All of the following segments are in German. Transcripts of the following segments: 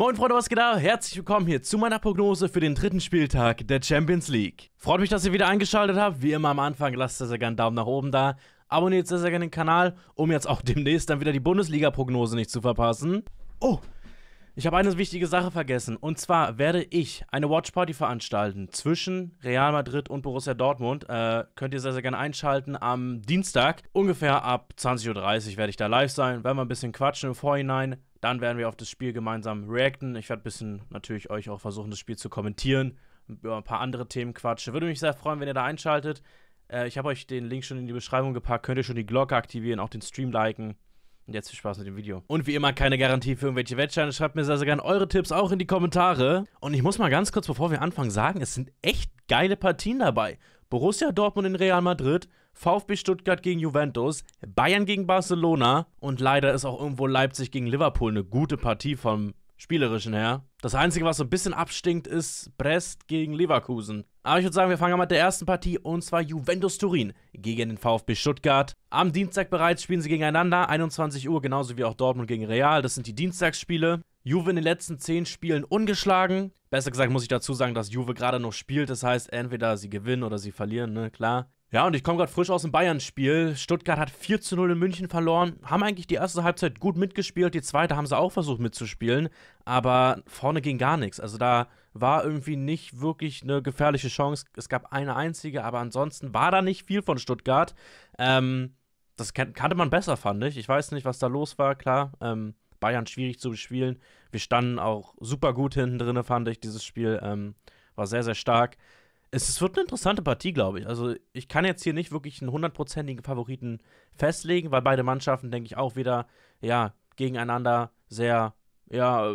Moin Freunde, was geht da? Herzlich willkommen hier zu meiner Prognose für den dritten Spieltag der Champions League. Freut mich, dass ihr wieder eingeschaltet habt. Wie immer am Anfang, lasst sehr, sehr gerne einen Daumen nach oben da. Abonniert sehr, sehr gerne den Kanal, um jetzt auch demnächst dann wieder die Bundesliga-Prognose nicht zu verpassen. Oh, ich habe eine wichtige Sache vergessen. Und zwar werde ich eine Watchparty veranstalten zwischen Real Madrid und Borussia Dortmund. Äh, könnt ihr sehr, sehr gerne einschalten am Dienstag. Ungefähr ab 20.30 Uhr werde ich da live sein. Werden wir ein bisschen quatschen im Vorhinein. Dann werden wir auf das Spiel gemeinsam reacten. Ich werde ein bisschen natürlich euch auch versuchen, das Spiel zu kommentieren. Über ein paar andere Themen quatschen. Würde mich sehr freuen, wenn ihr da einschaltet. Äh, ich habe euch den Link schon in die Beschreibung gepackt. Könnt ihr schon die Glocke aktivieren, auch den Stream liken. Und jetzt viel Spaß mit dem Video. Und wie immer keine Garantie für irgendwelche Wettscheine. Schreibt mir sehr, sehr gerne eure Tipps auch in die Kommentare. Und ich muss mal ganz kurz, bevor wir anfangen, sagen, es sind echt geile Partien dabei. Borussia Dortmund in Real Madrid, VfB Stuttgart gegen Juventus, Bayern gegen Barcelona und leider ist auch irgendwo Leipzig gegen Liverpool eine gute Partie vom Spielerischen her. Das Einzige, was so ein bisschen abstinkt, ist Brest gegen Leverkusen. Aber ich würde sagen, wir fangen an mit der ersten Partie und zwar Juventus Turin gegen den VfB Stuttgart. Am Dienstag bereits spielen sie gegeneinander, 21 Uhr, genauso wie auch Dortmund gegen Real. Das sind die Dienstagsspiele. Juve in den letzten 10 Spielen ungeschlagen. Besser gesagt muss ich dazu sagen, dass Juve gerade noch spielt. Das heißt, entweder sie gewinnen oder sie verlieren, ne, klar. Ja, und ich komme gerade frisch aus dem Bayern-Spiel. Stuttgart hat 4 zu 0 in München verloren, haben eigentlich die erste Halbzeit gut mitgespielt, die zweite haben sie auch versucht mitzuspielen, aber vorne ging gar nichts. Also da war irgendwie nicht wirklich eine gefährliche Chance. Es gab eine einzige, aber ansonsten war da nicht viel von Stuttgart. Ähm, das kannte man besser, fand ich. Ich weiß nicht, was da los war, klar. Ähm, Bayern schwierig zu spielen. Wir standen auch super gut hinten drin, fand ich, dieses Spiel. Ähm, war sehr, sehr stark es wird eine interessante Partie, glaube ich. Also ich kann jetzt hier nicht wirklich einen hundertprozentigen Favoriten festlegen, weil beide Mannschaften, denke ich, auch wieder, ja, gegeneinander sehr, ja,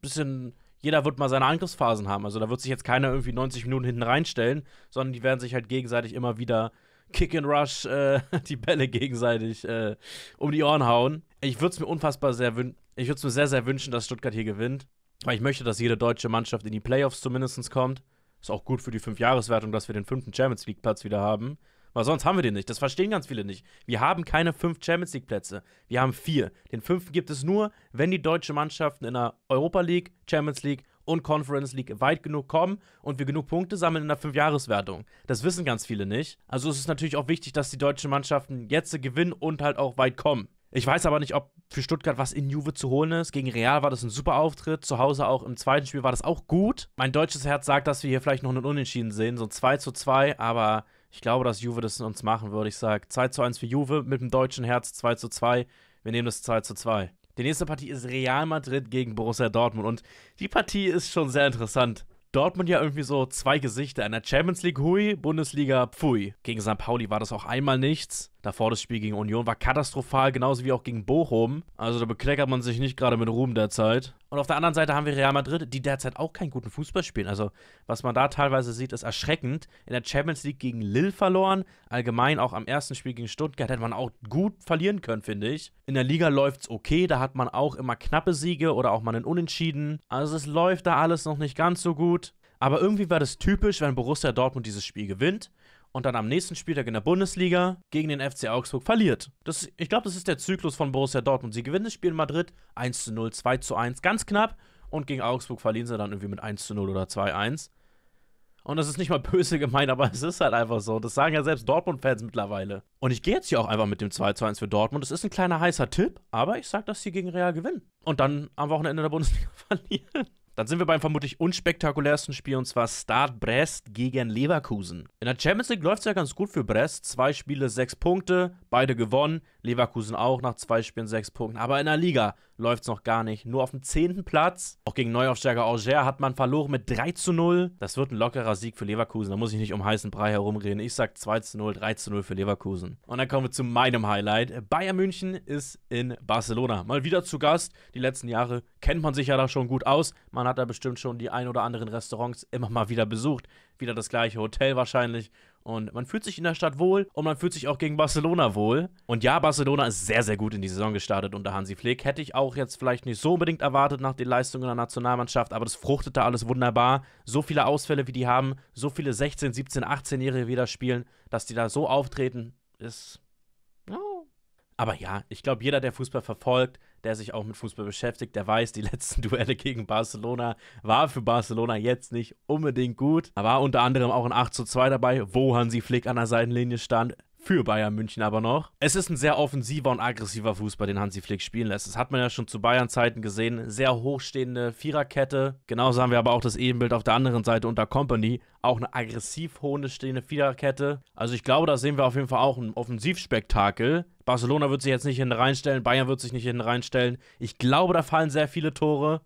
bisschen, jeder wird mal seine Angriffsphasen haben. Also da wird sich jetzt keiner irgendwie 90 Minuten hinten reinstellen, sondern die werden sich halt gegenseitig immer wieder Kick and Rush, äh, die Bälle gegenseitig äh, um die Ohren hauen. Ich würde es mir unfassbar sehr wünschen, ich würde es mir sehr, sehr wünschen, dass Stuttgart hier gewinnt. Weil ich möchte, dass jede deutsche Mannschaft in die Playoffs zumindest kommt. Ist auch gut für die Fünfjahreswertung, dass wir den fünften Champions League Platz wieder haben. Weil sonst haben wir den nicht. Das verstehen ganz viele nicht. Wir haben keine fünf Champions League Plätze. Wir haben vier. Den fünften gibt es nur, wenn die deutschen Mannschaften in der Europa League, Champions League und Conference League weit genug kommen und wir genug Punkte sammeln in der Fünfjahreswertung. Das wissen ganz viele nicht. Also es ist natürlich auch wichtig, dass die deutschen Mannschaften jetzt gewinnen und halt auch weit kommen. Ich weiß aber nicht, ob für Stuttgart was in Juve zu holen ist. Gegen Real war das ein super Auftritt. Zu Hause auch im zweiten Spiel war das auch gut. Mein deutsches Herz sagt, dass wir hier vielleicht noch einen Unentschieden sehen. So ein 2 zu 2, aber ich glaube, dass Juve das in uns machen würde. Ich sage 2 zu 1 für Juve mit dem deutschen Herz 2 zu 2. Wir nehmen das 2 zu 2. Die nächste Partie ist Real Madrid gegen Borussia Dortmund. Und die Partie ist schon sehr interessant. Dortmund ja irgendwie so zwei Gesichter. In der Champions League hui, Bundesliga pfui. Gegen St. Pauli war das auch einmal nichts. Davor das Spiel gegen Union war katastrophal, genauso wie auch gegen Bochum. Also da bekleckert man sich nicht gerade mit Ruhm derzeit. Und auf der anderen Seite haben wir Real Madrid, die derzeit auch keinen guten Fußball spielen. Also was man da teilweise sieht, ist erschreckend. In der Champions League gegen Lille verloren. Allgemein auch am ersten Spiel gegen Stuttgart hätte man auch gut verlieren können, finde ich. In der Liga läuft es okay, da hat man auch immer knappe Siege oder auch mal einen Unentschieden. Also es läuft da alles noch nicht ganz so gut. Aber irgendwie war das typisch, wenn Borussia Dortmund dieses Spiel gewinnt und dann am nächsten Spieltag in der Bundesliga gegen den FC Augsburg verliert. Das, ich glaube, das ist der Zyklus von Borussia Dortmund. Sie gewinnen das Spiel in Madrid 1 zu 0, 2 zu 1, ganz knapp. Und gegen Augsburg verlieren sie dann irgendwie mit 1 zu 0 oder 2 zu 1. Und das ist nicht mal böse gemeint, aber es ist halt einfach so. Das sagen ja selbst Dortmund-Fans mittlerweile. Und ich gehe jetzt hier auch einfach mit dem 2 zu 1 für Dortmund. Das ist ein kleiner heißer Tipp, aber ich sage, dass sie gegen Real gewinnen. Und dann am Wochenende der Bundesliga verlieren. Dann sind wir beim vermutlich unspektakulärsten Spiel und zwar Start Brest gegen Leverkusen. In der Champions League läuft es ja ganz gut für Brest. Zwei Spiele, sechs Punkte, beide gewonnen. Leverkusen auch nach zwei Spielen, sechs Punkten. Aber in der Liga läuft es noch gar nicht. Nur auf dem zehnten Platz. Auch gegen Neuaufsteiger Auger hat man verloren mit 3 zu 0. Das wird ein lockerer Sieg für Leverkusen. Da muss ich nicht um heißen Brei herumreden. Ich sage 2 zu 0, 3 zu 0 für Leverkusen. Und dann kommen wir zu meinem Highlight. Bayern München ist in Barcelona. Mal wieder zu Gast. Die letzten Jahre kennt man sich ja da schon gut aus. Man man hat da bestimmt schon die ein oder anderen Restaurants immer mal wieder besucht. Wieder das gleiche Hotel wahrscheinlich. Und man fühlt sich in der Stadt wohl und man fühlt sich auch gegen Barcelona wohl. Und ja, Barcelona ist sehr, sehr gut in die Saison gestartet unter Hansi Flick. Hätte ich auch jetzt vielleicht nicht so unbedingt erwartet nach den Leistungen der Nationalmannschaft, aber das fruchtete alles wunderbar. So viele Ausfälle, wie die haben, so viele 16, 17, 18-Jährige wieder spielen, dass die da so auftreten, ist. Aber ja, ich glaube, jeder, der Fußball verfolgt, der sich auch mit Fußball beschäftigt, der weiß, die letzten Duelle gegen Barcelona war für Barcelona jetzt nicht unbedingt gut. Da war unter anderem auch ein 8 zu 2 dabei, wo Hansi Flick an der Seitenlinie stand für Bayern München aber noch. Es ist ein sehr offensiver und aggressiver Fußball, den Hansi Flick spielen lässt. Das hat man ja schon zu Bayern-Zeiten gesehen. Sehr hochstehende Viererkette. Genauso haben wir aber auch das Ebenbild auf der anderen Seite unter Company. Auch eine aggressiv hohe stehende Viererkette. Also ich glaube, da sehen wir auf jeden Fall auch ein Offensivspektakel. Barcelona wird sich jetzt nicht hinten reinstellen, Bayern wird sich nicht hinten reinstellen. Ich glaube, da fallen sehr viele Tore.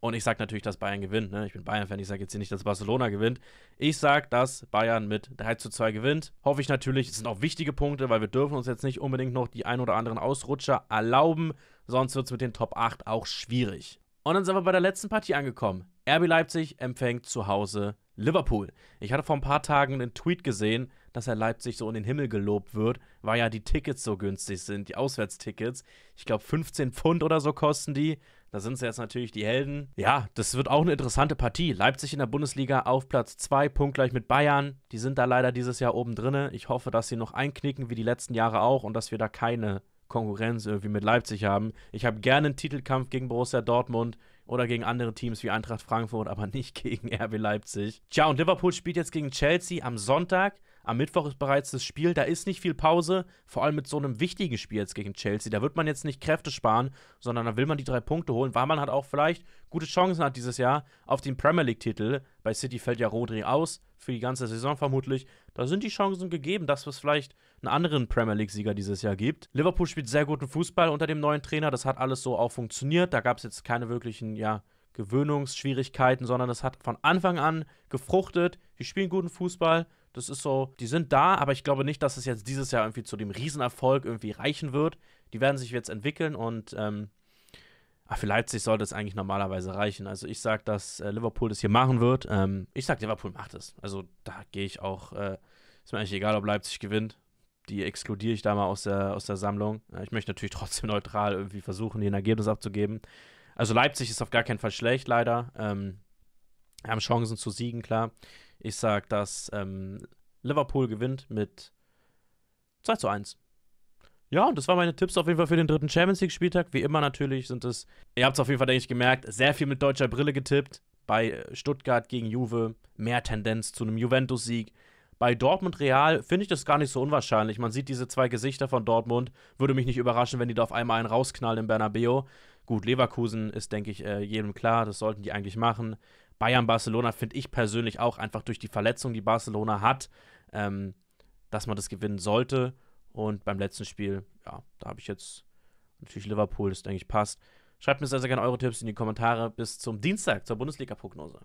Und ich sage natürlich, dass Bayern gewinnt. Ne? Ich bin Bayern-Fan, ich sage jetzt hier nicht, dass Barcelona gewinnt. Ich sage, dass Bayern mit 3 zu 2 gewinnt. Hoffe ich natürlich, es sind auch wichtige Punkte, weil wir dürfen uns jetzt nicht unbedingt noch die ein oder anderen Ausrutscher erlauben. Sonst wird es mit den Top 8 auch schwierig. Und dann sind wir bei der letzten Partie angekommen. RB Leipzig empfängt zu Hause Liverpool. Ich hatte vor ein paar Tagen einen Tweet gesehen, dass er Leipzig so in den Himmel gelobt wird, weil ja die Tickets so günstig sind, die Auswärtstickets. Ich glaube 15 Pfund oder so kosten die. Da sind sie jetzt natürlich die Helden. Ja, das wird auch eine interessante Partie. Leipzig in der Bundesliga auf Platz 2, punktgleich mit Bayern. Die sind da leider dieses Jahr oben drin. Ich hoffe, dass sie noch einknicken, wie die letzten Jahre auch, und dass wir da keine Konkurrenz irgendwie mit Leipzig haben. Ich habe gerne einen Titelkampf gegen Borussia Dortmund oder gegen andere Teams wie Eintracht Frankfurt, aber nicht gegen RB Leipzig. Tja, und Liverpool spielt jetzt gegen Chelsea am Sonntag. Am Mittwoch ist bereits das Spiel, da ist nicht viel Pause, vor allem mit so einem wichtigen Spiel jetzt gegen Chelsea. Da wird man jetzt nicht Kräfte sparen, sondern da will man die drei Punkte holen, weil man hat auch vielleicht gute Chancen hat dieses Jahr auf den Premier League-Titel. Bei City fällt ja Rodri aus, für die ganze Saison vermutlich. Da sind die Chancen gegeben, dass es vielleicht einen anderen Premier League-Sieger dieses Jahr gibt. Liverpool spielt sehr guten Fußball unter dem neuen Trainer, das hat alles so auch funktioniert. Da gab es jetzt keine wirklichen, ja, Gewöhnungsschwierigkeiten, sondern das hat von Anfang an gefruchtet. Die spielen guten Fußball, das ist so, die sind da, aber ich glaube nicht, dass es jetzt dieses Jahr irgendwie zu dem Riesenerfolg irgendwie reichen wird. Die werden sich jetzt entwickeln und ähm, ah, für Leipzig sollte es eigentlich normalerweise reichen. Also ich sage, dass äh, Liverpool das hier machen wird. Ähm, ich sage, Liverpool macht es. Also da gehe ich auch, äh, ist mir eigentlich egal, ob Leipzig gewinnt. Die exkludiere ich da mal aus der, aus der Sammlung. Äh, ich möchte natürlich trotzdem neutral irgendwie versuchen, hier ein Ergebnis abzugeben. Also Leipzig ist auf gar keinen Fall schlecht, leider. Ähm, wir haben Chancen zu siegen, klar. Ich sage, dass ähm, Liverpool gewinnt mit 2 zu 1. Ja, und das waren meine Tipps auf jeden Fall für den dritten Champions League-Spieltag. Wie immer natürlich sind es, ihr habt es auf jeden Fall, denke ich, gemerkt, sehr viel mit deutscher Brille getippt. Bei äh, Stuttgart gegen Juve mehr Tendenz zu einem Juventus-Sieg. Bei Dortmund Real finde ich das gar nicht so unwahrscheinlich. Man sieht diese zwei Gesichter von Dortmund. Würde mich nicht überraschen, wenn die da auf einmal einen rausknallen im Bernabeo. Gut, Leverkusen ist, denke ich, äh, jedem klar. Das sollten die eigentlich machen. Bayern-Barcelona finde ich persönlich auch einfach durch die Verletzung, die Barcelona hat, ähm, dass man das gewinnen sollte. Und beim letzten Spiel, ja, da habe ich jetzt natürlich Liverpool, das denke ich passt. Schreibt mir sehr, sehr gerne eure Tipps in die Kommentare. Bis zum Dienstag zur Bundesliga-Prognose.